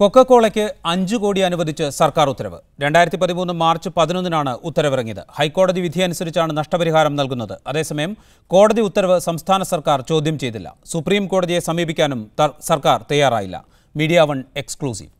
കൊക്കക്കോളയ്ക്ക് അഞ്ച് കോടി അനുവദിച്ച് സർക്കാർ ഉത്തരവ് രണ്ടായിരത്തി പതിമൂന്ന് മാർച്ച് പതിനൊന്നിനാണ് ഉത്തരവിറങ്ങിയത് ഹൈക്കോടതി വിധിയനുസരിച്ചാണ് നഷ്ടപരിഹാരം നൽകുന്നത് അതേസമയം കോടതി ഉത്തരവ് സംസ്ഥാന സർക്കാർ ചോദ്യം ചെയ്തില്ല സുപ്രീം കോടതിയെ സമീപിക്കാനും സർക്കാർ തയ്യാറായില്ല മീഡിയ വൺ എക്സ്ക്ലൂസീവ്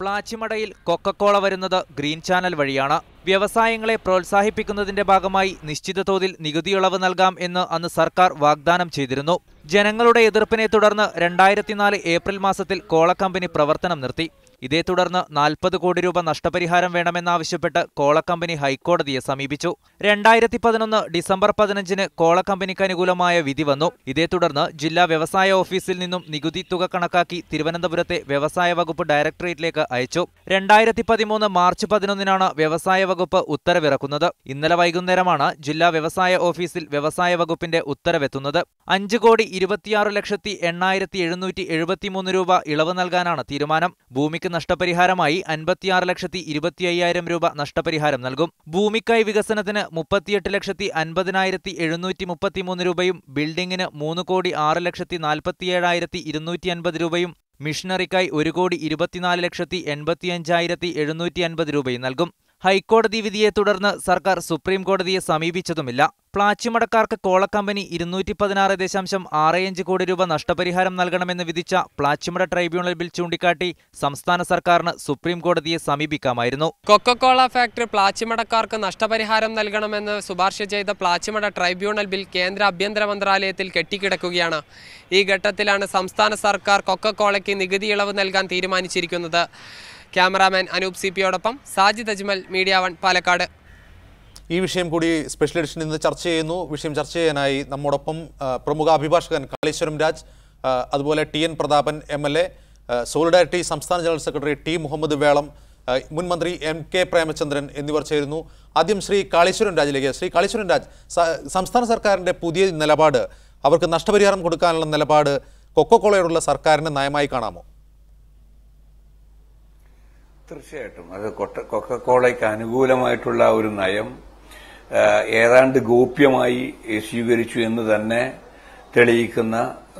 പ്ലാച്ചിമടയിൽ കൊക്കക്കോള വരുന്നത് ഗ്രീൻ ചാനൽ വഴിയാണ് വ്യവസായങ്ങളെ പ്രോത്സാഹിപ്പിക്കുന്നതിന്റെ ഭാഗമായി നിശ്ചിത തോതിൽ നികുതിയിളവ് നൽകാം എന്ന് അന്ന് സർക്കാർ വാഗ്ദാനം ചെയ്തിരുന്നു ജനങ്ങളുടെ എതിർപ്പിനെ തുടർന്ന് രണ്ടായിരത്തിനാല് ഏപ്രിൽ മാസത്തിൽ കോള കമ്പനി പ്രവർത്തനം നിർത്തി ഇതേ തുടർന്ന് നാൽപ്പത് കോടി രൂപ നഷ്ടപരിഹാരം വേണമെന്നാവശ്യപ്പെട്ട് കോളക്കമ്പനി ഹൈക്കോടതിയെ സമീപിച്ചു രണ്ടായിരത്തി പതിനൊന്ന് ഡിസംബർ പതിനഞ്ചിന് കോളക്കമ്പനിക്ക് അനുകൂലമായ വിധി വന്നു ഇതേ തുടർന്ന് ജില്ലാ വ്യവസായ ഓഫീസിൽ നിന്നും നികുതി തുക കണക്കാക്കി തിരുവനന്തപുരത്തെ വ്യവസായ വകുപ്പ് ഡയറക്ടറേറ്റിലേക്ക് അയച്ചു രണ്ടായിരത്തി പതിമൂന്ന് മാർച്ച് പതിനൊന്നിനാണ് വ്യവസായ വകുപ്പ് ഉത്തരവിറക്കുന്നത് ഇന്നലെ വൈകുന്നേരമാണ് ജില്ലാ വ്യവസായ ഓഫീസിൽ വ്യവസായ വകുപ്പിന്റെ ഉത്തരവെത്തുന്നത് അഞ്ച് കോടി ഇരുപത്തിയാറ് ലക്ഷത്തി എണ്ണായിരത്തി എഴുന്നൂറ്റി എഴുപത്തിമൂന്ന് രൂപ ഇളവ് നൽകാനാണ് തീരുമാനം ഭൂമിക്ക് നഷ്ടപരിഹാരമായി അൻപത്തിയാറ് ലക്ഷത്തി ഇരുപത്തിയ്യായിരം രൂപ നഷ്ടപരിഹാരം നൽകും ഭൂമിക്കായ് വികസനത്തിന് മുപ്പത്തിയെട്ട് ലക്ഷത്തി അൻപതിനായിരത്തി എഴുന്നൂറ്റി മുപ്പത്തിമൂന്ന് രൂപയും ബിൽഡിംഗിന് മൂന്ന് കോടി ആറ് ലക്ഷത്തി നാൽപ്പത്തിയേഴായിരത്തി ഇരുന്നൂറ്റി അൻപത് രൂപയും മിഷണറിക്കായി ഒരു കോടി ഇരുപത്തിനാല് ലക്ഷത്തി എൺപത്തിയഞ്ചായിരത്തി എഴുന്നൂറ്റി അൻപത് രൂപയും നൽകും ഹൈക്കോടതി വിധിയെ തുടർന്ന് സർക്കാർ സുപ്രീം കോടതിയെ സമീപിച്ചതുമില്ല പ്ലാച്ചിമടക്കാർക്ക് കോളക്കമ്പനി ഇരുന്നൂറ്റി പതിനാറ് ദശാംശം ആറേയഞ്ച് കോടി രൂപ നഷ്ടപരിഹാരം നൽകണമെന്ന് വിധിച്ച പ്ലാച്ചിമട ട്രൈബ്യൂണൽ ബിൽ ചൂണ്ടിക്കാട്ടി സംസ്ഥാന സർക്കാരിന് സുപ്രീം കോടതിയെ സമീപിക്കാമായിരുന്നു കൊക്കക്കോള ഫാക്ടറി പ്ലാച്ചിമടക്കാർക്ക് നഷ്ടപരിഹാരം നൽകണമെന്ന് ശുപാർശ ചെയ്ത പ്ലാച്ചിമട ട്രൈബ്യൂണൽ ബിൽ കേന്ദ്ര ആഭ്യന്തര മന്ത്രാലയത്തിൽ കെട്ടിക്കിടക്കുകയാണ് ഈ ഘട്ടത്തിലാണ് സംസ്ഥാന സർക്കാർ കൊക്കക്കോളയ്ക്ക് നികുതി ഇളവ് നൽകാൻ തീരുമാനിച്ചിരിക്കുന്നത് ക്യാമറാമാൻ അനൂപ് സി പിയോടൊപ്പം സാജിദ് അജ്മൽ മീഡിയ വൺ പാലക്കാട് ഈ വിഷയം കൂടി സ്പെഷ്യൽ എഡിഷനിൽ നിന്ന് ചർച്ച ചെയ്യുന്നു വിഷയം ചർച്ച ചെയ്യാനായി നമ്മോടൊപ്പം പ്രമുഖ അഭിഭാഷകൻ കാളീശ്വരം രാജ് അതുപോലെ T N Prathapan M L A solidarity സംസ്ഥാന general secretary T Muhammad Velam മുൻ മന്ത്രി എം കെ പ്രേമചന്ദ്രൻ എന്നിവർ ചേരുന്നു ആദ്യം ശ്രീ കാളീശ്വരൻ രാജിലേക്ക് ശ്രീ കാളീശ്വരൻ രാജ് സംസ്ഥാന സർക്കാരിൻ്റെ പുതിയ നിലപാട് അവർക്ക് നഷ്ടപരിഹാരം കൊടുക്കാനുള്ള നിലപാട് കോളയോടുള്ള സർക്കാരിൻ്റെ നയമായി കാണാമോ തീർച്ചയായിട്ടും അത് കൊക്കക്കോളയ്ക്ക് അനുകൂലമായിട്ടുള്ള ഒരു നയം ഏതാണ്ട് ഗോപ്യമായി സ്വീകരിച്ചു എന്ന് തന്നെ തെളിയിക്കുന്ന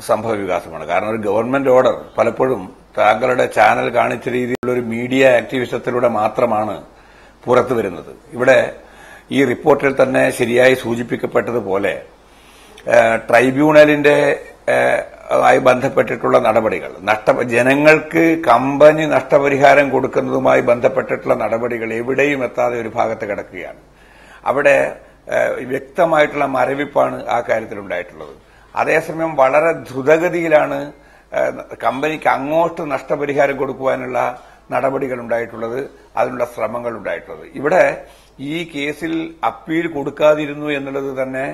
സംഭവ വികാസമാണ് കാരണം ഒരു ഗവൺമെന്റ് ഓർഡർ പലപ്പോഴും താങ്കളുടെ ചാനൽ കാണിച്ച രീതിയിലുള്ള ഒരു മീഡിയ ആക്ടിവിസത്തിലൂടെ മാത്രമാണ് പുറത്തു വരുന്നത് ഇവിടെ ഈ റിപ്പോർട്ടിൽ തന്നെ ശരിയായി സൂചിപ്പിക്കപ്പെട്ടതുപോലെ ട്രൈബ്യൂണലിന്റെ ായി ബന്ധപ്പെട്ടിട്ടുള്ള നടപടികൾ നഷ്ട ജനങ്ങൾക്ക് കമ്പനി നഷ്ടപരിഹാരം കൊടുക്കുന്നതുമായി ബന്ധപ്പെട്ടിട്ടുള്ള നടപടികൾ എവിടെയും എത്താതെ ഒരു ഭാഗത്ത് കിടക്കുകയാണ് അവിടെ വ്യക്തമായിട്ടുള്ള മരവിപ്പാണ് ആ കാര്യത്തിൽ ഉണ്ടായിട്ടുള്ളത് അതേസമയം വളരെ ദ്രുതഗതിയിലാണ് കമ്പനിക്ക് അങ്ങോട്ട് നഷ്ടപരിഹാരം കൊടുക്കുവാനുള്ള നടപടികൾ ഉണ്ടായിട്ടുള്ളത് അതിനുള്ള ശ്രമങ്ങൾ ഉണ്ടായിട്ടുള്ളത് ഇവിടെ ഈ കേസിൽ അപ്പീൽ കൊടുക്കാതിരുന്നു എന്നുള്ളത് തന്നെ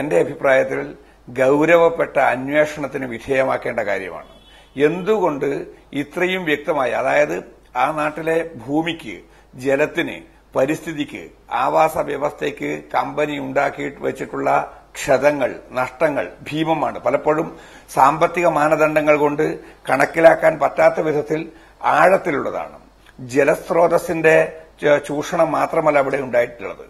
എന്റെ അഭിപ്രായത്തിൽ ഗൗരവപ്പെട്ട അന്വേഷണത്തിന് വിധേയമാക്കേണ്ട കാര്യമാണ് എന്തുകൊണ്ട് ഇത്രയും വ്യക്തമായി അതായത് ആ നാട്ടിലെ ഭൂമിക്ക് ജലത്തിന് പരിസ്ഥിതിക്ക് ആവാസ വ്യവസ്ഥയ്ക്ക് കമ്പനി ഉണ്ടാക്കി വെച്ചിട്ടുള്ള ക്ഷതങ്ങൾ നഷ്ടങ്ങൾ ഭീമമാണ് പലപ്പോഴും സാമ്പത്തിക മാനദണ്ഡങ്ങൾ കൊണ്ട് കണക്കിലാക്കാൻ പറ്റാത്ത വിധത്തിൽ ആഴത്തിലുള്ളതാണ് ജലസ്രോതസ്സിന്റെ ചൂഷണം മാത്രമല്ല അവിടെ ഉണ്ടായിട്ടുള്ളത്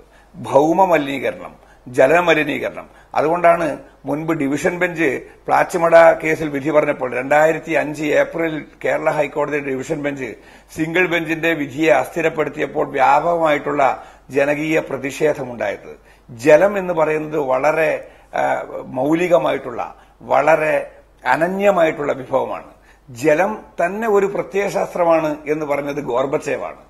ഭൌമ മലിനീകരണം ജലമലിനീകരണം അതുകൊണ്ടാണ് മുൻപ് ഡിവിഷൻ ബെഞ്ച് പ്ലാച്ചിമട കേസിൽ വിധി പറഞ്ഞപ്പോൾ രണ്ടായിരത്തി അഞ്ച് ഏപ്രിലിൽ കേരള ഹൈക്കോടതിയുടെ ഡിവിഷൻ ബെഞ്ച് സിംഗിൾ ബെഞ്ചിന്റെ വിധിയെ അസ്ഥിരപ്പെടുത്തിയപ്പോൾ വ്യാപകമായിട്ടുള്ള ജനകീയ പ്രതിഷേധമുണ്ടായത് ജലം എന്ന് പറയുന്നത് വളരെ മൌലികമായിട്ടുള്ള വളരെ അനന്യമായിട്ടുള്ള വിഭവമാണ് ജലം തന്നെ ഒരു പ്രത്യയശാസ്ത്രമാണ് എന്ന് പറഞ്ഞത് ഗോർബച്ചേവാണ്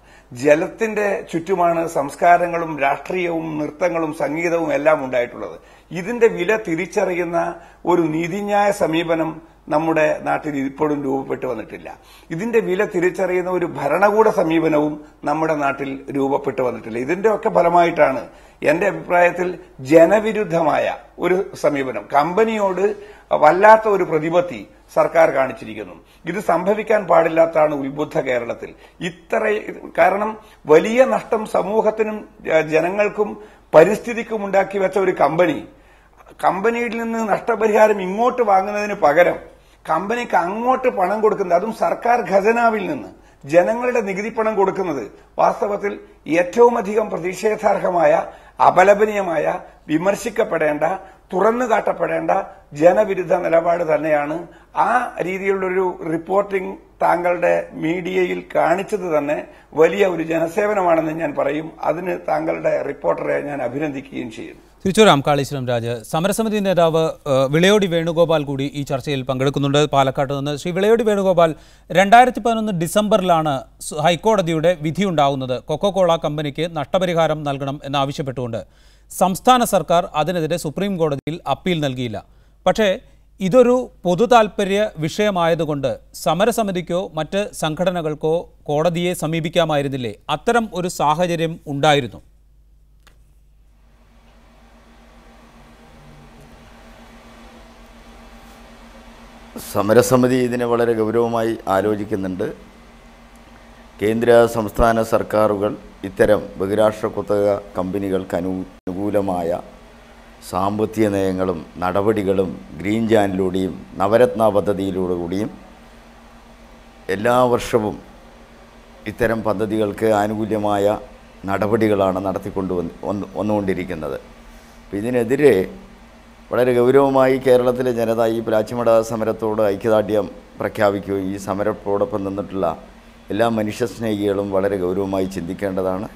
ജലത്തിന്റെ ചുറ്റുമാണ് സംസ്കാരങ്ങളും രാഷ്ട്രീയവും നൃത്തങ്ങളും സംഗീതവും എല്ലാം ഉണ്ടായിട്ടുള്ളത് ഇതിന്റെ വില തിരിച്ചറിയുന്ന ഒരു നീതിന്യായ സമീപനം നമ്മുടെ നാട്ടിൽ ഇപ്പോഴും രൂപപ്പെട്ടു വന്നിട്ടില്ല ഇതിന്റെ വില തിരിച്ചറിയുന്ന ഒരു ഭരണകൂട സമീപനവും നമ്മുടെ നാട്ടിൽ രൂപപ്പെട്ടു വന്നിട്ടില്ല ഇതിന്റെ ഒക്കെ ഫലമായിട്ടാണ് എന്റെ അഭിപ്രായത്തിൽ ജനവിരുദ്ധമായ ഒരു സമീപനം കമ്പനിയോട് വല്ലാത്ത ഒരു പ്രതിപത്തി സർക്കാർ കാണിച്ചിരിക്കുന്നു ഇത് സംഭവിക്കാൻ പാടില്ലാത്തതാണ് ഉത്ബുദ്ധ കേരളത്തിൽ ഇത്ര കാരണം വലിയ നഷ്ടം സമൂഹത്തിനും ജനങ്ങൾക്കും പരിസ്ഥിതിക്കും ഉണ്ടാക്കി വെച്ച ഒരു കമ്പനി കമ്പനിയിൽ നിന്ന് നഷ്ടപരിഹാരം ഇങ്ങോട്ട് വാങ്ങുന്നതിന് പകരം കമ്പനിക്ക് അങ്ങോട്ട് പണം കൊടുക്കുന്നത് അതും സർക്കാർ ഖജനാവിൽ നിന്ന് ജനങ്ങളുടെ നികുതി പണം കൊടുക്കുന്നത് വാസ്തവത്തിൽ ഏറ്റവുമധികം പ്രതിഷേധാർഹമായ അപലപനീയമായ വിമർശിക്കപ്പെടേണ്ട തുറന്നു കാട്ടപ്പെടേണ്ട ജനവിരുദ്ധ നിലപാട് തന്നെയാണ് ആ രീതിയിലുള്ളൊരു റിപ്പോർട്ടിംഗ് താങ്കളുടെ മീഡിയയിൽ കാണിച്ചത് തന്നെ വലിയ ഒരു ജനസേവനമാണെന്ന് ഞാൻ പറയും അതിന് താങ്കളുടെ റിപ്പോർട്ടറെ ഞാൻ അഭിനന്ദിക്കുകയും ചെയ്യും തിരിച്ചൂർ കാളീശ്വരം രാജ് സമരസമിതി നേതാവ് വിളയോടി വേണുഗോപാൽ കൂടി ഈ ചർച്ചയിൽ പങ്കെടുക്കുന്നുണ്ട് പാലക്കാട്ട് നിന്ന് ശ്രീ വിളയോടി വേണുഗോപാൽ രണ്ടായിരത്തി പതിനൊന്ന് ഡിസംബറിലാണ് ഹൈക്കോടതിയുടെ വിധിയുണ്ടാവുന്നത് കൊക്കോകോള കമ്പനിക്ക് നഷ്ടപരിഹാരം നൽകണം എന്നാവശ്യപ്പെട്ടുകൊണ്ട് സംസ്ഥാന സർക്കാർ അതിനെതിരെ സുപ്രീം കോടതിയിൽ അപ്പീൽ നൽകിയില്ല പക്ഷേ ഇതൊരു പൊതു താൽപ്പര്യ വിഷയമായതുകൊണ്ട് സമരസമിതിക്കോ മറ്റ് സംഘടനകൾക്കോ കോടതിയെ സമീപിക്കാമായിരുന്നില്ലേ അത്തരം ഒരു സാഹചര്യം ഉണ്ടായിരുന്നു സമരസമിതി ഇതിനെ വളരെ ഗൗരവമായി ആലോചിക്കുന്നുണ്ട് കേന്ദ്ര സംസ്ഥാന സർക്കാരുകൾ ഇത്തരം ബഹിരാഷ്ട്ര കുത്തക കമ്പനികൾക്ക് അനു അനുകൂലമായ സാമ്പത്തിക നയങ്ങളും നടപടികളും ഗ്രീൻ ചാനലിലൂടെയും നവരത്ന പദ്ധതിയിലൂടെ കൂടിയും എല്ലാ വർഷവും ഇത്തരം പദ്ധതികൾക്ക് ആനുകൂല്യമായ നടപടികളാണ് നടത്തിക്കൊണ്ട് വന്ന് വന്നുകൊണ്ടിരിക്കുന്നത് അപ്പോൾ ഇതിനെതിരെ വളരെ ഗൗരവമായി കേരളത്തിലെ ജനത ഈ പ്ലാച്ചിമട സമരത്തോട് ഐക്യദാർഢ്യം പ്രഖ്യാപിക്കുകയും ഈ സമരത്തോടൊപ്പം നിന്നിട്ടുള്ള എല്ലാ മനുഷ്യസ്നേഹികളും വളരെ ഗൗരവമായി ചിന്തിക്കേണ്ടതാണ്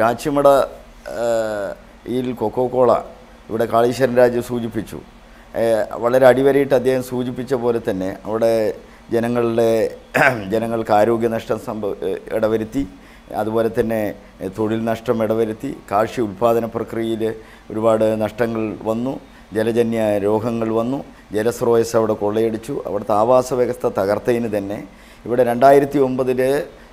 രാച്ചിമട ഈ കോള ഇവിടെ കാളീശ്വരൻ രാജു സൂചിപ്പിച്ചു വളരെ അടിവരയിട്ട് അദ്ദേഹം സൂചിപ്പിച്ച പോലെ തന്നെ അവിടെ ജനങ്ങളുടെ ജനങ്ങൾക്ക് ആരോഗ്യനഷ്ടം സംഭവ ഇടവരുത്തി അതുപോലെ തന്നെ തൊഴിൽ നഷ്ടം ഇടവരുത്തി കാർഷിക ഉൽപ്പാദന പ്രക്രിയയിൽ ഒരുപാട് നഷ്ടങ്ങൾ വന്നു ജലജന്യ രോഗങ്ങൾ വന്നു ജലസ്രോതസ് അവിടെ കൊള്ളയടിച്ചു അവിടുത്തെ ആവാസ വ്യവസ്ഥ തകർത്തതിന് തന്നെ ഇവിടെ രണ്ടായിരത്തി ഒമ്പതിലെ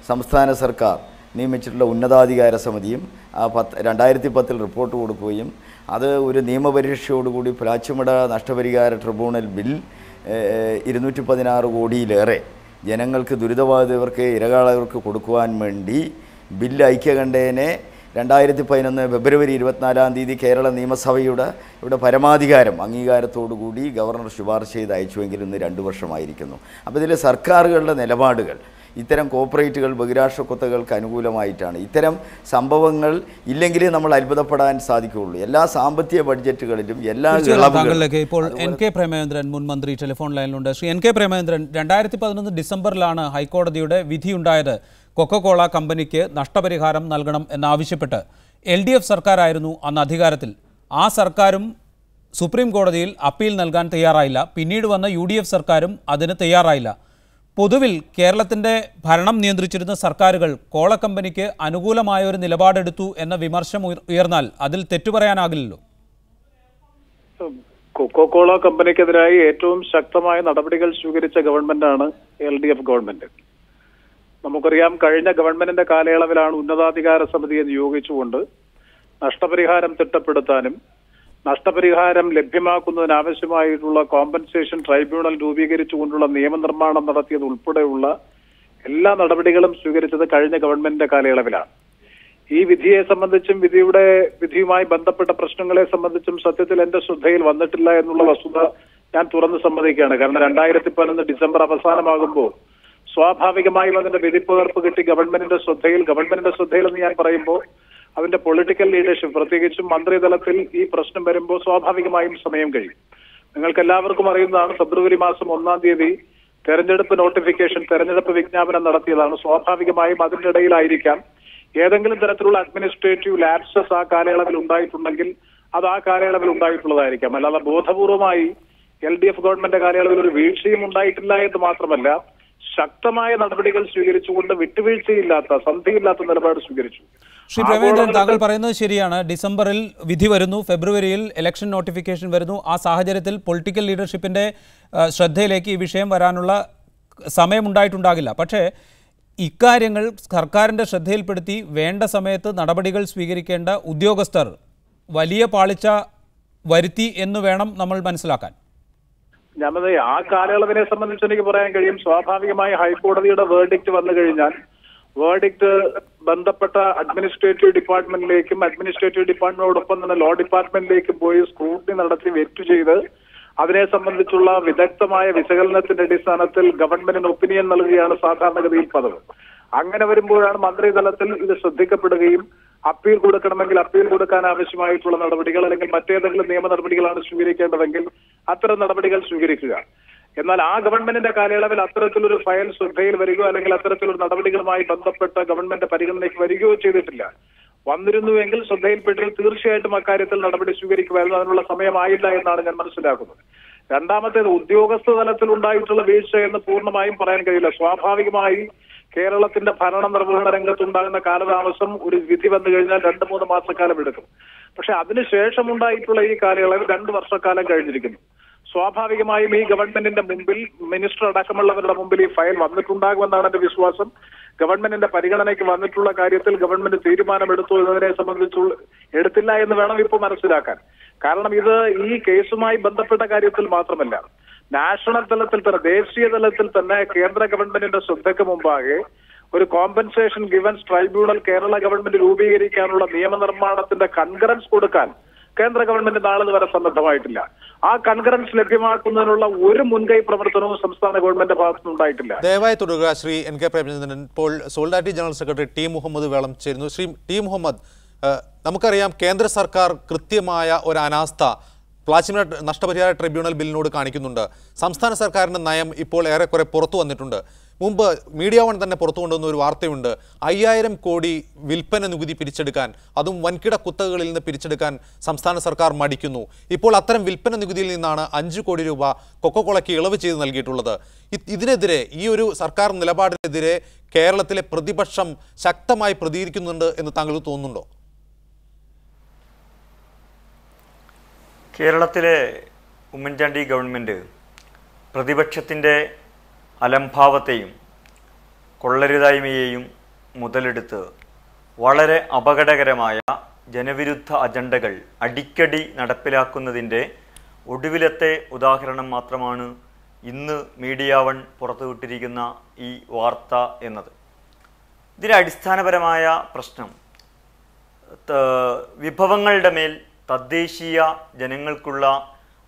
സംസ്ഥാന സർക്കാർ നിയമിച്ചിട്ടുള്ള ഉന്നതാധികാര സമിതിയും ആ പത്ത് രണ്ടായിരത്തി പത്തിൽ റിപ്പോർട്ട് കൊടുക്കുകയും അത് ഒരു നിയമപരീക്ഷയോടുകൂടി പ്രാച്ചുമിട നഷ്ടപരിഹാര ട്രിബ്യൂണൽ ബിൽ ഇരുന്നൂറ്റി പതിനാറ് കോടിയിലേറെ ജനങ്ങൾക്ക് ദുരിതബാധിതർക്ക് ഇരകളവർക്ക് കൊടുക്കുവാൻ വേണ്ടി ബില്ല് ഐക്യകണ്ഠേനെ രണ്ടായിരത്തി പതിനൊന്ന് ഫെബ്രുവരി ഇരുപത്തിനാലാം തീയതി കേരള നിയമസഭയുടെ ഇവിടെ പരമാധികാരം അംഗീകാരത്തോടുകൂടി ഗവർണർ ശുപാർശ ചെയ്ത് അയച്ചുവെങ്കിൽ ഇന്ന് രണ്ട് വർഷമായിരിക്കുന്നു അപ്പോൾ ഇതിൽ സർക്കാരുകളുടെ നിലപാടുകൾ ഇത്തരം കോപ്പറേറ്റുകൾ ബഹിരാഷ്ട്രക്കൊത്തകൾക്ക് അനുകൂലമായിട്ടാണ് ഇത്തരം സംഭവങ്ങൾ ഇല്ലെങ്കിലേ നമ്മൾ അത്ഭുതപ്പെടാൻ സാധിക്കുകയുള്ളൂ എല്ലാ സാമ്പത്തിക ബഡ്ജറ്റുകളിലും എല്ലാ താങ്കളിലേക്ക് ഇപ്പോൾ എൻ കെ പ്രേമചന്ദ്രൻ മുൻ മന്ത്രി ടെലിഫോൺ ലൈനിലുണ്ട് ശ്രീ എൻ കെ പ്രേമചന്ദ്രൻ രണ്ടായിരത്തി പതിനൊന്ന് ഡിസംബറിലാണ് ഹൈക്കോടതിയുടെ വിധിയുണ്ടായത് കൊക്കകോള കമ്പനിക്ക് നഷ്ടപരിഹാരം നൽകണം എന്നാവശ്യപ്പെട്ട് എൽ ഡി എഫ് സർക്കാരായിരുന്നു അന്ന് അധികാരത്തിൽ ആ സർക്കാരും സുപ്രീം കോടതിയിൽ അപ്പീൽ നൽകാൻ തയ്യാറായില്ല പിന്നീട് വന്ന യു ഡി എഫ് സർക്കാരും അതിന് തയ്യാറായില്ല പൊതുവിൽ കേരളത്തിൻ്റെ ഭരണം നിയന്ത്രിച്ചിരുന്ന സർക്കാരുകൾ കോള കമ്പനിക്ക് അനുകൂലമായ ഒരു നിലപാടെടുത്തു എന്ന വിമർശം ഉയർന്നാൽ അതിൽ തെറ്റു പറയാനാകില്ലല്ലോ കോള കമ്പനിക്കെതിരായി ഏറ്റവും ശക്തമായ നടപടികൾ സ്വീകരിച്ച ഗവൺമെന്റാണ് എൽ ഡി എഫ് ഗവൺമെന്റ് നമുക്കറിയാം കഴിഞ്ഞ ഗവൺമെന്റിന്റെ കാലയളവിലാണ് ഉന്നതാധികാര സമിതിയെ നിയോഗിച്ചുകൊണ്ട് നഷ്ടപരിഹാരം തിട്ടപ്പെടുത്താനും നഷ്ടപരിഹാരം ലഭ്യമാക്കുന്നതിനാവശ്യമായിട്ടുള്ള കോമ്പൻസേഷൻ ട്രൈബ്യൂണൽ രൂപീകരിച്ചുകൊണ്ടുള്ള നിയമനിർമ്മാണം നടത്തിയത് ഉൾപ്പെടെയുള്ള എല്ലാ നടപടികളും സ്വീകരിച്ചത് കഴിഞ്ഞ ഗവൺമെന്റിന്റെ കാലയളവിലാണ് ഈ വിധിയെ സംബന്ധിച്ചും വിധിയുടെ വിധിയുമായി ബന്ധപ്പെട്ട പ്രശ്നങ്ങളെ സംബന്ധിച്ചും സത്യത്തിൽ എന്റെ ശ്രദ്ധയിൽ വന്നിട്ടില്ല എന്നുള്ള വസ്തുത ഞാൻ തുറന്ന് സമ്മതിക്കുകയാണ് കാരണം രണ്ടായിരത്തി പതിനൊന്ന് ഡിസംബർ അവസാനമാകുമ്പോൾ സ്വാഭാവികമായും അതിന്റെ വിധിപ്പകർപ്പ് കിട്ടി ഗവൺമെന്റിന്റെ ശ്രദ്ധയിൽ ഗവൺമെന്റിന്റെ ശ്രദ്ധയിൽ എന്ന് ഞാൻ പറയുമ്പോൾ അതിന്റെ പൊളിറ്റിക്കൽ ലീഡർഷിപ്പ് പ്രത്യേകിച്ചും മന്ത്രിതലത്തിൽ ഈ പ്രശ്നം വരുമ്പോൾ സ്വാഭാവികമായും സമയം കഴിയും നിങ്ങൾക്ക് എല്ലാവർക്കും അറിയുന്നതാണ് ഫെബ്രുവരി മാസം ഒന്നാം തീയതി തെരഞ്ഞെടുപ്പ് നോട്ടിഫിക്കേഷൻ തെരഞ്ഞെടുപ്പ് വിജ്ഞാപനം നടത്തിയതാണ് സ്വാഭാവികമായും അതിന്റെ ഇടയിലായിരിക്കാം ഏതെങ്കിലും തരത്തിലുള്ള അഡ്മിനിസ്ട്രേറ്റീവ് ലാപ്സസ് ആ കാലയളവിൽ ഉണ്ടായിട്ടുണ്ടെങ്കിൽ അത് ആ കാലയളവിൽ ഉണ്ടായിട്ടുള്ളതായിരിക്കാം അല്ലാതെ ബോധപൂർവമായി എൽ ഡി എഫ് ഗവൺമെന്റ് കാലയളവിൽ ഒരു വീഴ്ചയും ഉണ്ടായിട്ടില്ല എന്ന് മാത്രമല്ല ശക്തമായ നടപടികൾ സ്വീകരിച്ചുകൊണ്ട് വിട്ടുവീഴ്ചയില്ലാത്ത സന്ധിയില്ലാത്ത നിലപാട് സ്വീകരിച്ചു ശ്രീ പ്രവീണൻ താങ്കൾ പറയുന്നത് ശരിയാണ് ഡിസംബറിൽ വിധി വരുന്നു ഫെബ്രുവരിയിൽ ഇലക്ഷൻ നോട്ടിഫിക്കേഷൻ വരുന്നു ആ സാഹചര്യത്തിൽ പൊളിറ്റിക്കൽ ലീഡർഷിപ്പിന്റെ ശ്രദ്ധയിലേക്ക് ഈ വിഷയം വരാനുള്ള സമയമുണ്ടായിട്ടുണ്ടാകില്ല പക്ഷേ ഇക്കാര്യങ്ങൾ സർക്കാരിൻ്റെ ശ്രദ്ധയിൽപ്പെടുത്തി വേണ്ട സമയത്ത് നടപടികൾ സ്വീകരിക്കേണ്ട ഉദ്യോഗസ്ഥർ വലിയ പാളിച്ച വരുത്തി എന്ന് വേണം നമ്മൾ മനസ്സിലാക്കാൻ ഞാനത് ആ കാലയളവിനെ സംബന്ധിച്ച് എനിക്ക് പറയാൻ കഴിയും സ്വാഭാവികമായി ഹൈക്കോടതിയുടെ വേർഡിക്ട് വന്നു കഴിഞ്ഞാൽ വേർഡിക്ട് ബന്ധപ്പെട്ട അഡ്മിനിസ്ട്രേറ്റീവ് ഡിപ്പാർട്ട്മെന്റിലേക്കും അഡ്മിനിസ്ട്രേറ്റീവ് ഡിപ്പാർട്ട്മെന്റിനോടൊപ്പം തന്നെ ലോ ഡിപ്പാർട്ട്മെന്റിലേക്കും പോയി സ്ക്രൂട്ടിനി നടത്തി വെറ്റ് ചെയ്ത് അതിനെ സംബന്ധിച്ചുള്ള വിദഗ്ധമായ വിശകലനത്തിന്റെ അടിസ്ഥാനത്തിൽ ഗവൺമെന്റിന് ഒപ്പീനിയൻ നൽകുകയാണ് സാധാരണഗതിയിൽ പതിവ് അങ്ങനെ വരുമ്പോഴാണ് മന്ത്രിതലത്തിൽ ഇത് ശ്രദ്ധിക്കപ്പെടുകയും അപ്പീൽ കൊടുക്കണമെങ്കിൽ അപ്പീൽ കൊടുക്കാൻ ആവശ്യമായിട്ടുള്ള നടപടികൾ അല്ലെങ്കിൽ മറ്റേതെങ്കിലും നിയമ നടപടികളാണ് സ്വീകരിക്കേണ്ടതെങ്കിൽ അത്തരം നടപടികൾ സ്വീകരിക്കുക എന്നാൽ ആ ഗവൺമെന്റിന്റെ കാലയളവിൽ അത്തരത്തിലൊരു ഫയൽ ശ്രദ്ധയിൽ വരികയോ അല്ലെങ്കിൽ അത്തരത്തിലൊരു നടപടികളുമായി ബന്ധപ്പെട്ട ഗവൺമെന്റ് പരിഗണനയ്ക്ക് വരികയോ ചെയ്തിട്ടില്ല വന്നിരുന്നുവെങ്കിൽ ശ്രദ്ധയിൽപ്പെട്ടാൽ തീർച്ചയായിട്ടും അക്കാര്യത്തിൽ നടപടി സ്വീകരിക്കുമായിരുന്നു അതിനുള്ള സമയമായില്ല എന്നാണ് ഞാൻ മനസ്സിലാക്കുന്നത് രണ്ടാമത്തേത് ഉദ്യോഗസ്ഥ തലത്തിൽ ഉണ്ടായിട്ടുള്ള വീഴ്ച എന്ന് പൂർണ്ണമായും പറയാൻ കഴിയില്ല സ്വാഭാവികമായി കേരളത്തിന്റെ ഭരണ നിർവഹണ രംഗത്തുണ്ടാകുന്ന കാലതാമസം ഒരു വിധി വന്നു കഴിഞ്ഞാൽ രണ്ട് മൂന്ന് മാസക്കാലം എടുക്കും പക്ഷെ അതിനുശേഷം ഉണ്ടായിട്ടുള്ള ഈ കാലയളവ് രണ്ട് വർഷക്കാലം കഴിഞ്ഞിരിക്കുന്നു സ്വാഭാവികമായും ഈ ഗവൺമെന്റിന്റെ മുമ്പിൽ മിനിസ്റ്റർ അടക്കമുള്ളവരുടെ മുമ്പിൽ ഈ ഫയൽ വന്നിട്ടുണ്ടാകുമെന്നാണ് എന്റെ വിശ്വാസം ഗവൺമെന്റിന്റെ പരിഗണനയ്ക്ക് വന്നിട്ടുള്ള കാര്യത്തിൽ ഗവൺമെന്റ് തീരുമാനമെടുത്തു എന്നതിനെ സംബന്ധിച്ചു എടുത്തില്ല എന്ന് വേണം ഇപ്പോൾ മനസ്സിലാക്കാൻ കാരണം ഇത് ഈ കേസുമായി ബന്ധപ്പെട്ട കാര്യത്തിൽ മാത്രമല്ല നാഷണൽ തലത്തിൽ തന്നെ ദേശീയ തലത്തിൽ തന്നെ കേന്ദ്ര ഗവൺമെന്റിന്റെ ശ്രദ്ധയ്ക്ക് മുമ്പാകെ ഒരു compensation grievances tribunal Kerala government രൂപീകരിക്കാനുള്ള നിയമനിർമ്മാണത്തിന്റെ കൺകറൻസ് കൊടുക്കാൻ കേന്ദ്ര ഗവൺമെന്റ് നാളെ വരെ സന്നദ്ധമായിട്ടില്ല ആ കൺകറൻസ് ലഭ്യമാക്കുന്നതിനുള്ള ഒരു മുൻകൈ പ്രവർത്തനവും സംസ്ഥാന ഗവൺമെന്റ് ഭാഗത്തുനിന്ന് ഉണ്ടായിട്ടില്ല ദയവായി തുടരുക ശ്രീ എൻ കെ പ്രേമചന്ദ്രൻ ഇപ്പോൾ solidarity general secretary T Muhammad Velam ചേരുന്നു ശ്രീ ടി മുഹമ്മദ് നമുക്കറിയാം കേന്ദ്ര സർക്കാർ കൃത്യമായ ഒരു അനാസ്ഥ പ്ലാച്ചിന നഷ്ടപരിഹാര ട്രിബ്യൂണൽ ബില്ലിനോട് കാണിക്കുന്നുണ്ട് സംസ്ഥാന സർക്കാരിൻ്റെ നയം ഇപ്പോൾ ഏറെക്കുറെ പുറത്തു വന്നിട്ടുണ്ട് മുമ്പ് മീഡിയ വൺ തന്നെ പുറത്തു കൊണ്ടുവന്ന ഒരു വാർത്തയുണ്ട് അയ്യായിരം കോടി വിൽപ്പന നികുതി പിരിച്ചെടുക്കാൻ അതും വൻകിട കുത്തകകളിൽ നിന്ന് പിരിച്ചെടുക്കാൻ സംസ്ഥാന സർക്കാർ മടിക്കുന്നു ഇപ്പോൾ അത്തരം വിൽപ്പന നികുതിയിൽ നിന്നാണ് അഞ്ച് കോടി രൂപ കൊക്കക്കോളയ്ക്ക് ഇളവ് ചെയ്ത് നൽകിയിട്ടുള്ളത് ഇതിനെതിരെ ഈ ഒരു സർക്കാർ നിലപാടിനെതിരെ കേരളത്തിലെ പ്രതിപക്ഷം ശക്തമായി പ്രതികരിക്കുന്നുണ്ട് എന്ന് താങ്കൾക്ക് തോന്നുന്നുണ്ടോ കേരളത്തിലെ ഉമ്മൻചാണ്ടി ഗവൺമെൻറ് പ്രതിപക്ഷത്തിൻ്റെ അലംഭാവത്തെയും കൊള്ളരുതായ്മയെയും മുതലെടുത്ത് വളരെ അപകടകരമായ ജനവിരുദ്ധ അജണ്ടകൾ അടിക്കടി നടപ്പിലാക്കുന്നതിൻ്റെ ഒടുവിലത്തെ ഉദാഹരണം മാത്രമാണ് ഇന്ന് മീഡിയ വൺ പുറത്തുവിട്ടിരിക്കുന്ന ഈ വാർത്ത എന്നത് ഇതിൻ്റെ അടിസ്ഥാനപരമായ പ്രശ്നം വിഭവങ്ങളുടെ മേൽ തദ്ദേശീയ ജനങ്ങൾക്കുള്ള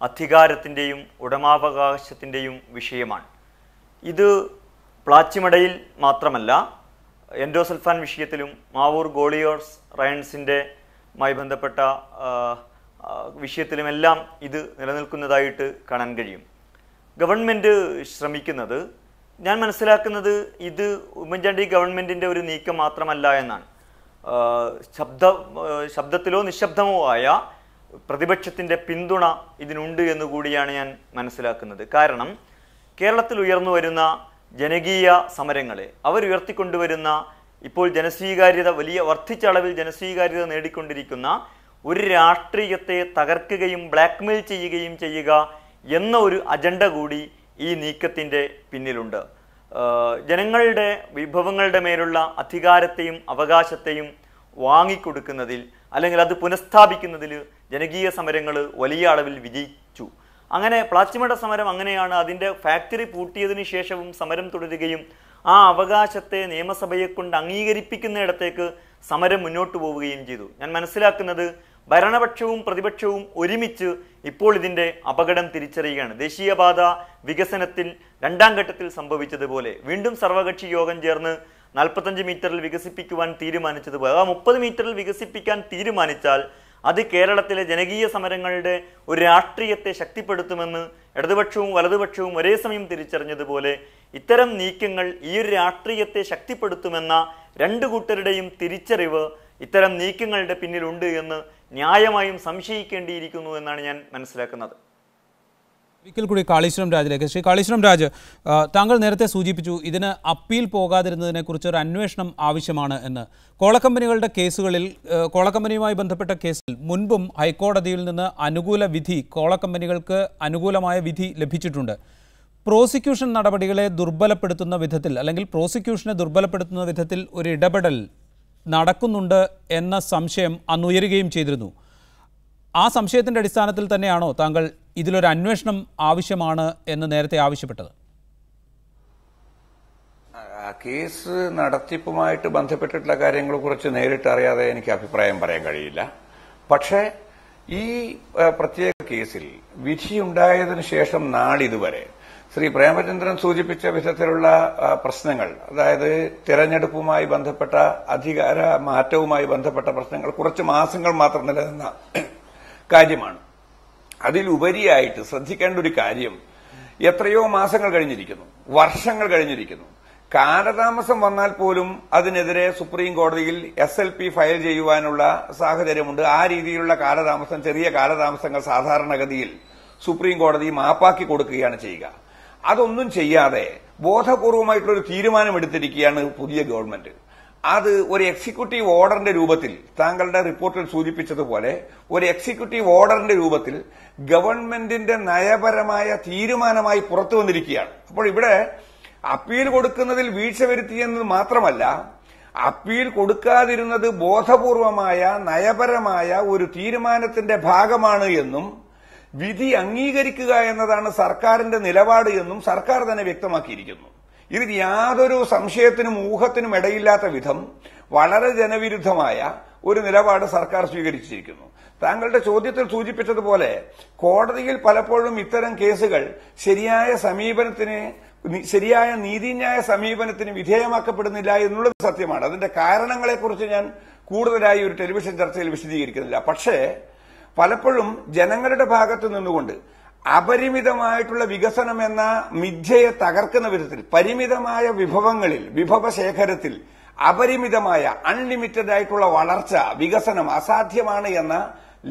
അധികാരത്തിൻ്റെയും ഉടമാവകാശത്തിൻ്റെയും വിഷയമാണ് ഇത് പ്ലാച്ചിമടയിൽ മാത്രമല്ല എൻഡോസൽഫാൻ വിഷയത്തിലും മാവൂർ ഗോളിയോർസ് റയൺസിൻ്റെ മായി ബന്ധപ്പെട്ട വിഷയത്തിലുമെല്ലാം ഇത് നിലനിൽക്കുന്നതായിട്ട് കാണാൻ കഴിയും ഗവൺമെൻറ് ശ്രമിക്കുന്നത് ഞാൻ മനസ്സിലാക്കുന്നത് ഇത് ഉമ്മൻചാണ്ടി ഗവൺമെൻറ്റിൻ്റെ ഒരു നീക്കം മാത്രമല്ല എന്നാണ് ശബ്ദ ശബ്ദത്തിലോ നിശബ്ദമോ ആയ പ്രതിപക്ഷത്തിൻ്റെ പിന്തുണ ഇതിനുണ്ട് എന്നുകൂടിയാണ് ഞാൻ മനസ്സിലാക്കുന്നത് കാരണം കേരളത്തിൽ ഉയർന്നു വരുന്ന ജനകീയ സമരങ്ങളെ അവരുയർത്തിക്കൊണ്ടുവരുന്ന ഇപ്പോൾ ജനസ്വീകാര്യത വലിയ വർദ്ധിച്ച അളവിൽ ജനസ്വീകാര്യത നേടിക്കൊണ്ടിരിക്കുന്ന ഒരു രാഷ്ട്രീയത്തെ തകർക്കുകയും ബ്ലാക്ക്മെയിൽ ചെയ്യുകയും ചെയ്യുക എന്ന ഒരു അജണ്ട കൂടി ഈ നീക്കത്തിൻ്റെ പിന്നിലുണ്ട് ജനങ്ങളുടെ വിഭവങ്ങളുടെ മേലുള്ള അധികാരത്തെയും അവകാശത്തെയും വാങ്ങിക്കൊടുക്കുന്നതിൽ അല്ലെങ്കിൽ അത് പുനഃസ്ഥാപിക്കുന്നതിൽ ജനകീയ സമരങ്ങൾ വലിയ അളവിൽ വിജയിച്ചു അങ്ങനെ പ്ലാച്ചിമട സമരം അങ്ങനെയാണ് അതിൻ്റെ ഫാക്ടറി പൂട്ടിയതിന് ശേഷവും സമരം തുടരുകയും ആ അവകാശത്തെ നിയമസഭയെ കൊണ്ട് അംഗീകരിപ്പിക്കുന്നിടത്തേക്ക് സമരം മുന്നോട്ട് പോവുകയും ചെയ്തു ഞാൻ മനസ്സിലാക്കുന്നത് ഭരണപക്ഷവും പ്രതിപക്ഷവും ഒരുമിച്ച് ഇപ്പോൾ ഇതിൻ്റെ അപകടം തിരിച്ചറിയുകയാണ് ദേശീയപാത വികസനത്തിൽ രണ്ടാം ഘട്ടത്തിൽ സംഭവിച്ചതുപോലെ വീണ്ടും സർവകക്ഷി യോഗം ചേർന്ന് നാൽപ്പത്തഞ്ച് മീറ്ററിൽ വികസിപ്പിക്കുവാൻ തീരുമാനിച്ചതുപോലെ ആ മുപ്പത് മീറ്ററിൽ വികസിപ്പിക്കാൻ തീരുമാനിച്ചാൽ അത് കേരളത്തിലെ ജനകീയ സമരങ്ങളുടെ ഒരു രാഷ്ട്രീയത്തെ ശക്തിപ്പെടുത്തുമെന്ന് ഇടതുപക്ഷവും വലതുപക്ഷവും ഒരേ സമയം തിരിച്ചറിഞ്ഞതുപോലെ ഇത്തരം നീക്കങ്ങൾ ഈ ഒരു രാഷ്ട്രീയത്തെ ശക്തിപ്പെടുത്തുമെന്ന രണ്ടു കൂട്ടരുടെയും തിരിച്ചറിവ് ഇത്തരം നീക്കങ്ങളുടെ പിന്നിലുണ്ട് എന്ന് ന്യായമായും സംശയിക്കേണ്ടിയിരിക്കുന്നു എന്നാണ് ഞാൻ മനസ്സിലാക്കുന്നത് ഒരിക്കൽ കൂടി കാളീശ്വരം രാജിലേക്ക് ശ്രീ കാളീശ്വരം രാജ് താങ്കൾ നേരത്തെ സൂചിപ്പിച്ചു ഇതിന് അപ്പീൽ കുറിച്ച് ഒരു അന്വേഷണം ആവശ്യമാണ് എന്ന് കോളക്കമ്പനികളുടെ കേസുകളിൽ കോളക്കമ്പനിയുമായി ബന്ധപ്പെട്ട കേസിൽ മുൻപും ഹൈക്കോടതിയിൽ നിന്ന് അനുകൂല വിധി കോളക്കമ്പനികൾക്ക് അനുകൂലമായ വിധി ലഭിച്ചിട്ടുണ്ട് പ്രോസിക്യൂഷൻ നടപടികളെ ദുർബലപ്പെടുത്തുന്ന വിധത്തിൽ അല്ലെങ്കിൽ പ്രോസിക്യൂഷനെ ദുർബലപ്പെടുത്തുന്ന വിധത്തിൽ ഒരു ഇടപെടൽ നടക്കുന്നുണ്ട് എന്ന സംശയം അന്നുയരുകയും ചെയ്തിരുന്നു ആ സംശയത്തിൻ്റെ അടിസ്ഥാനത്തിൽ തന്നെയാണോ താങ്കൾ ഇതിലൊരു അന്വേഷണം ആവശ്യമാണ് എന്ന് നേരത്തെ ആവശ്യപ്പെട്ടത് കേസ് നടത്തിപ്പുമായിട്ട് ബന്ധപ്പെട്ടിട്ടുള്ള കാര്യങ്ങളെ കുറിച്ച് നേരിട്ട് അറിയാതെ എനിക്ക് അഭിപ്രായം പറയാൻ കഴിയില്ല പക്ഷേ ഈ പ്രത്യേക കേസിൽ വിധിയുണ്ടായതിനു ശേഷം നാളിതുവരെ ശ്രീ പ്രേമചന്ദ്രൻ സൂചിപ്പിച്ച വിധത്തിലുള്ള പ്രശ്നങ്ങൾ അതായത് തെരഞ്ഞെടുപ്പുമായി ബന്ധപ്പെട്ട അധികാര മാറ്റവുമായി ബന്ധപ്പെട്ട പ്രശ്നങ്ങൾ കുറച്ച് മാസങ്ങൾ മാത്രം നിലനിന്ന കാര്യമാണ് അതിലുപരിയായിട്ട് ശ്രദ്ധിക്കേണ്ട ഒരു കാര്യം എത്രയോ മാസങ്ങൾ കഴിഞ്ഞിരിക്കുന്നു വർഷങ്ങൾ കഴിഞ്ഞിരിക്കുന്നു കാലതാമസം വന്നാൽ പോലും അതിനെതിരെ സുപ്രീം കോടതിയിൽ എസ് എൽ പി ഫയൽ ചെയ്യുവാനുള്ള സാഹചര്യമുണ്ട് ആ രീതിയിലുള്ള കാലതാമസം ചെറിയ കാലതാമസങ്ങൾ സാധാരണഗതിയിൽ സുപ്രീം കോടതി മാപ്പാക്കി കൊടുക്കുകയാണ് ചെയ്യുക അതൊന്നും ചെയ്യാതെ ബോധപൂർവമായിട്ടുള്ള ഒരു തീരുമാനമെടുത്തിരിക്കുകയാണ് പുതിയ ഗവൺമെന്റ് അത് ഒരു എക്സിക്യൂട്ടീവ് ഓർഡറിന്റെ രൂപത്തിൽ താങ്കളുടെ റിപ്പോർട്ടിൽ സൂചിപ്പിച്ചതുപോലെ ഒരു എക്സിക്യൂട്ടീവ് ഓർഡറിന്റെ രൂപത്തിൽ ഗവൺമെന്റിന്റെ നയപരമായ തീരുമാനമായി പുറത്തു വന്നിരിക്കുകയാണ് അപ്പോൾ ഇവിടെ അപ്പീൽ കൊടുക്കുന്നതിൽ വീഴ്ച വരുത്തിയെന്നത് മാത്രമല്ല അപ്പീൽ കൊടുക്കാതിരുന്നത് ബോധപൂർവമായ നയപരമായ ഒരു തീരുമാനത്തിന്റെ ഭാഗമാണ് എന്നും വിധി അംഗീകരിക്കുക എന്നതാണ് സർക്കാരിന്റെ നിലപാട് എന്നും സർക്കാർ തന്നെ വ്യക്തമാക്കിയിരിക്കുന്നു ഇതിൽ യാതൊരു സംശയത്തിനും ഊഹത്തിനും ഇടയില്ലാത്ത വിധം വളരെ ജനവിരുദ്ധമായ ഒരു നിലപാട് സർക്കാർ സ്വീകരിച്ചിരിക്കുന്നു താങ്കളുടെ ചോദ്യത്തിൽ സൂചിപ്പിച്ചതുപോലെ കോടതിയിൽ പലപ്പോഴും ഇത്തരം കേസുകൾ ശരിയായ സമീപനത്തിന് ശരിയായ നീതിന്യായ സമീപനത്തിന് വിധേയമാക്കപ്പെടുന്നില്ല എന്നുള്ളത് സത്യമാണ് അതിന്റെ കാരണങ്ങളെക്കുറിച്ച് ഞാൻ കൂടുതലായി ഒരു ടെലിവിഷൻ ചർച്ചയിൽ വിശദീകരിക്കുന്നില്ല പക്ഷേ പലപ്പോഴും ജനങ്ങളുടെ ഭാഗത്ത് നിന്നുകൊണ്ട് അപരിമിതമായിട്ടുള്ള വികസനം എന്ന മിഥ്യയെ തകർക്കുന്ന വിധത്തിൽ പരിമിതമായ വിഭവങ്ങളിൽ വിഭവശേഖരത്തിൽ അപരിമിതമായ അൺലിമിറ്റഡ് ആയിട്ടുള്ള വളർച്ച വികസനം അസാധ്യമാണ് എന്ന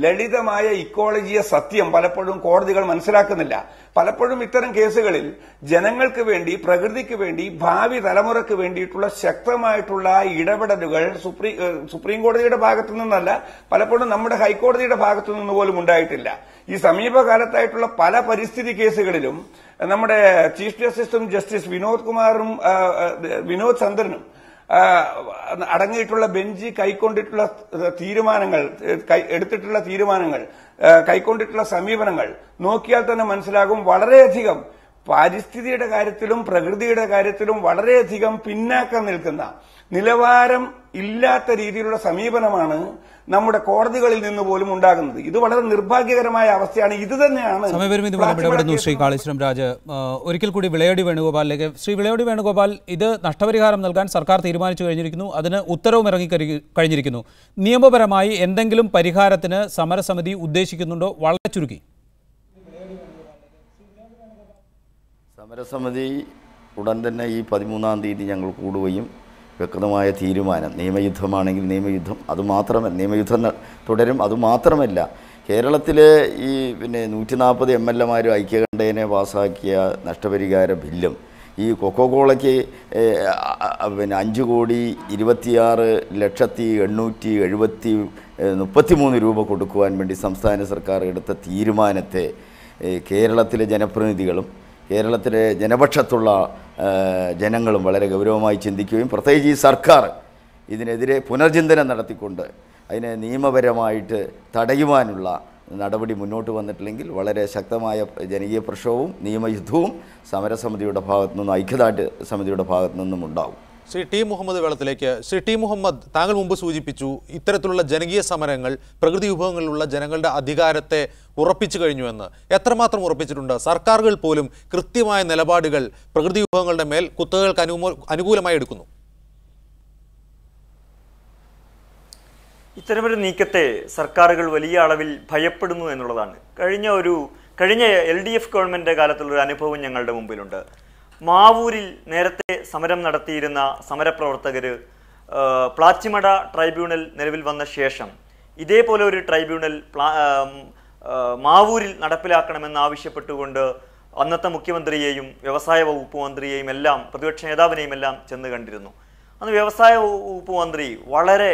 ലളിതമായ ഇക്കോളജിയ സത്യം പലപ്പോഴും കോടതികൾ മനസ്സിലാക്കുന്നില്ല പലപ്പോഴും ഇത്തരം കേസുകളിൽ ജനങ്ങൾക്ക് വേണ്ടി പ്രകൃതിക്ക് വേണ്ടി ഭാവി തലമുറയ്ക്ക് വേണ്ടിയിട്ടുള്ള ശക്തമായിട്ടുള്ള ഇടപെടലുകൾ സുപ്രീം സുപ്രീം കോടതിയുടെ ഭാഗത്തു നിന്നല്ല പലപ്പോഴും നമ്മുടെ ഹൈക്കോടതിയുടെ ഭാഗത്തു നിന്ന് പോലും ഉണ്ടായിട്ടില്ല ഈ സമീപകാലത്തായിട്ടുള്ള പല പരിസ്ഥിതി കേസുകളിലും നമ്മുടെ ചീഫ് ജസ്റ്റിസും ജസ്റ്റിസ് വിനോദ് കുമാറും വിനോദ് ചന്ദ്രനും അടങ്ങിയിട്ടുള്ള ബെഞ്ച് കൈക്കൊണ്ടിട്ടുള്ള തീരുമാനങ്ങൾ എടുത്തിട്ടുള്ള തീരുമാനങ്ങൾ കൈക്കൊണ്ടിട്ടുള്ള സമീപനങ്ങൾ നോക്കിയാൽ തന്നെ മനസ്സിലാകും വളരെയധികം പാരിസ്ഥിതിയുടെ കാര്യത്തിലും പ്രകൃതിയുടെ കാര്യത്തിലും വളരെയധികം പിന്നാക്കം നിൽക്കുന്ന നിലവാരം ഇല്ലാത്ത രീതിയിലുള്ള സമീപനമാണ് നമ്മുടെ കോടതികളിൽ നിന്ന് പോലും ഉണ്ടാകുന്നത് ഇത് വളരെ നിർഭാഗ്യകരമായ അവസ്ഥയാണ് ഇത് തന്നെയാണ് സമയപരിമിതി ശ്രീ കാളീശ്വരം രാജ് ഒരിക്കൽ കൂടി വിളയടി വേണുഗോപാലിലേക്ക് ശ്രീ വിളയടി വേണുഗോപാൽ ഇത് നഷ്ടപരിഹാരം നൽകാൻ സർക്കാർ തീരുമാനിച്ചു കഴിഞ്ഞിരിക്കുന്നു അതിന് ഉത്തരവും ഇറങ്ങി കഴിഞ്ഞിരിക്കുന്നു നിയമപരമായി എന്തെങ്കിലും പരിഹാരത്തിന് സമരസമിതി ഉദ്ദേശിക്കുന്നുണ്ടോ വളരെ ചുരുക്കി സമരസമിതി ഉടൻ തന്നെ ഈ പതിമൂന്നാം തീയതി ഞങ്ങൾ കൂടുകയും വ്യക്തമായ തീരുമാനം നിയമയുദ്ധമാണെങ്കിൽ നിയമയുദ്ധം അതുമാത്രമല്ല നിയമയുദ്ധം തുടരും അതുമാത്രമല്ല കേരളത്തിലെ ഈ പിന്നെ നൂറ്റി നാൽപ്പത് എം എൽ എമാരും ഐക്യകണ്ഠേനെ പാസാക്കിയ നഷ്ടപരിഹാര ബില്ലും ഈ കൊക്കോകോളയ്ക്ക് പിന്നെ അഞ്ച് കോടി ഇരുപത്തിയാറ് ലക്ഷത്തി എണ്ണൂറ്റി എഴുപത്തി മൂന്ന് രൂപ കൊടുക്കുവാൻ വേണ്ടി സംസ്ഥാന സർക്കാർ എടുത്ത തീരുമാനത്തെ കേരളത്തിലെ ജനപ്രതിനിധികളും കേരളത്തിലെ ജനപക്ഷത്തുള്ള ജനങ്ങളും വളരെ ഗൗരവമായി ചിന്തിക്കുകയും പ്രത്യേകിച്ച് ഈ സർക്കാർ ഇതിനെതിരെ പുനർചിന്തനം നടത്തിക്കൊണ്ട് അതിനെ നിയമപരമായിട്ട് തടയുവാനുള്ള നടപടി മുന്നോട്ട് വന്നിട്ടില്ലെങ്കിൽ വളരെ ശക്തമായ ജനകീയ പ്രക്ഷോഭവും നിയമയുദ്ധവും സമരസമിതിയുടെ ഭാഗത്തു നിന്നും ഐക്യദാർഢ്യ സമിതിയുടെ ഭാഗത്തു നിന്നും ഉണ്ടാവും ശ്രീ ടി മുഹമ്മദ് വേളത്തിലേക്ക് ശ്രീ ടി മുഹമ്മദ് താങ്കൾ മുമ്പ് സൂചിപ്പിച്ചു ഇത്തരത്തിലുള്ള ജനകീയ സമരങ്ങൾ പ്രകൃതി വിഭവങ്ങളിലുള്ള ജനങ്ങളുടെ അധികാരത്തെ ഉറപ്പിച്ചു കഴിഞ്ഞുവെന്ന് എത്രമാത്രം ഉറപ്പിച്ചിട്ടുണ്ട് സർക്കാരുകൾ പോലും കൃത്യമായ നിലപാടുകൾ പ്രകൃതി വിഭവങ്ങളുടെ മേൽ കുത്തകകൾക്ക് അനുകൂലമായി എടുക്കുന്നു ഇത്തരമൊരു നീക്കത്തെ സർക്കാരുകൾ വലിയ അളവിൽ ഭയപ്പെടുന്നു എന്നുള്ളതാണ് കഴിഞ്ഞ ഒരു കഴിഞ്ഞ എൽ ഡി എഫ് ഗവൺമെൻറ് കാലത്തുള്ള ഒരു അനുഭവം ഞങ്ങളുടെ മുമ്പിലുണ്ട് മാവൂരിൽ നേരത്തെ സമരം നടത്തിയിരുന്ന സമരപ്രവർത്തകർ പ്ലാച്ചിമട ട്രൈബ്യൂണൽ നിലവിൽ വന്ന ശേഷം ഇതേപോലെ ഒരു ട്രൈബ്യൂണൽ മാവൂരിൽ നടപ്പിലാക്കണമെന്നാവശ്യപ്പെട്ടുകൊണ്ട് അന്നത്തെ മുഖ്യമന്ത്രിയെയും വ്യവസായ വകുപ്പ് മന്ത്രിയെയും എല്ലാം പ്രതിപക്ഷ നേതാവിനെയും എല്ലാം ചെന്ന് കണ്ടിരുന്നു അന്ന് വ്യവസായ വകുപ്പ് മന്ത്രി വളരെ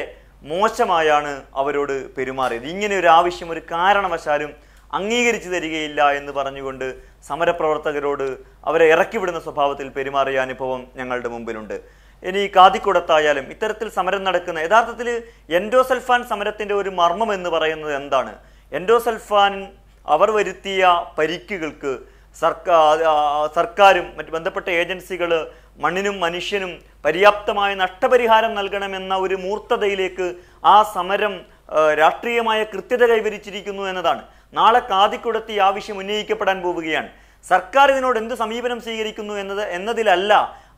മോശമായാണ് അവരോട് പെരുമാറിയത് ഇങ്ങനെ ഒരു ആവശ്യം ഒരു കാരണവശാലും അംഗീകരിച്ചു തരികയില്ല എന്ന് പറഞ്ഞുകൊണ്ട് സമരപ്രവർത്തകരോട് അവരെ ഇറക്കിവിടുന്ന സ്വഭാവത്തിൽ പെരുമാറിയ അനുഭവം ഞങ്ങളുടെ മുമ്പിലുണ്ട് ഇനി കാതിക്കുടത്തായാലും ഇത്തരത്തിൽ സമരം നടക്കുന്ന യഥാർത്ഥത്തിൽ എൻഡോസൽഫാൻ സമരത്തിൻ്റെ ഒരു മർമ്മം എന്ന് പറയുന്നത് എന്താണ് എൻഡോസൽഫാൻ അവർ വരുത്തിയ പരിക്കുകൾക്ക് സർക്കാർ സർക്കാരും മറ്റ് ബന്ധപ്പെട്ട ഏജൻസികൾ മണ്ണിനും മനുഷ്യനും പര്യാപ്തമായ നഷ്ടപരിഹാരം നൽകണമെന്ന ഒരു മൂർത്തതയിലേക്ക് ആ സമരം രാഷ്ട്രീയമായ കൃത്യത കൈവരിച്ചിരിക്കുന്നു എന്നതാണ് നാളെ കാതിക്കുടത്തി ആവശ്യം ഉന്നയിക്കപ്പെടാൻ പോവുകയാണ് സർക്കാർ ഇതിനോട് എന്ത് സമീപനം സ്വീകരിക്കുന്നു എന്നത് എന്നതിലല്ല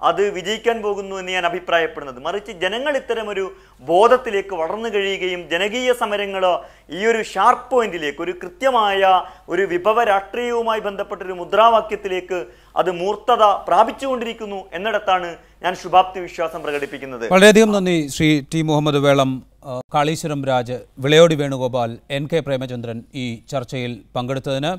അത് വിജയിക്കാൻ പോകുന്നു എന്ന് ഞാൻ അഭിപ്രായപ്പെടുന്നത് മറിച്ച് ജനങ്ങൾ ഇത്തരമൊരു ബോധത്തിലേക്ക് വളർന്നു കഴിയുകയും ജനകീയ സമരങ്ങളോ ഈ ഒരു ഷാർപ്പ് പോയിന്റിലേക്ക് ഒരു കൃത്യമായ ഒരു വിഭവ രാഷ്ട്രീയവുമായി ബന്ധപ്പെട്ട ഒരു മുദ്രാവാക്യത്തിലേക്ക് അത് മൂർത്തത പ്രാപിച്ചുകൊണ്ടിരിക്കുന്നു എന്നിടത്താണ് ഞാൻ ശുഭാപ്തി വിശ്വാസം പ്രകടിപ്പിക്കുന്നത് വളരെയധികം നന്ദി Shri T Muhammad Velam Kaleeswaram Raj Vilayodi Venugopal N K Premachandran ഈ ചർച്ചയിൽ പങ്കെടുത്തതിന്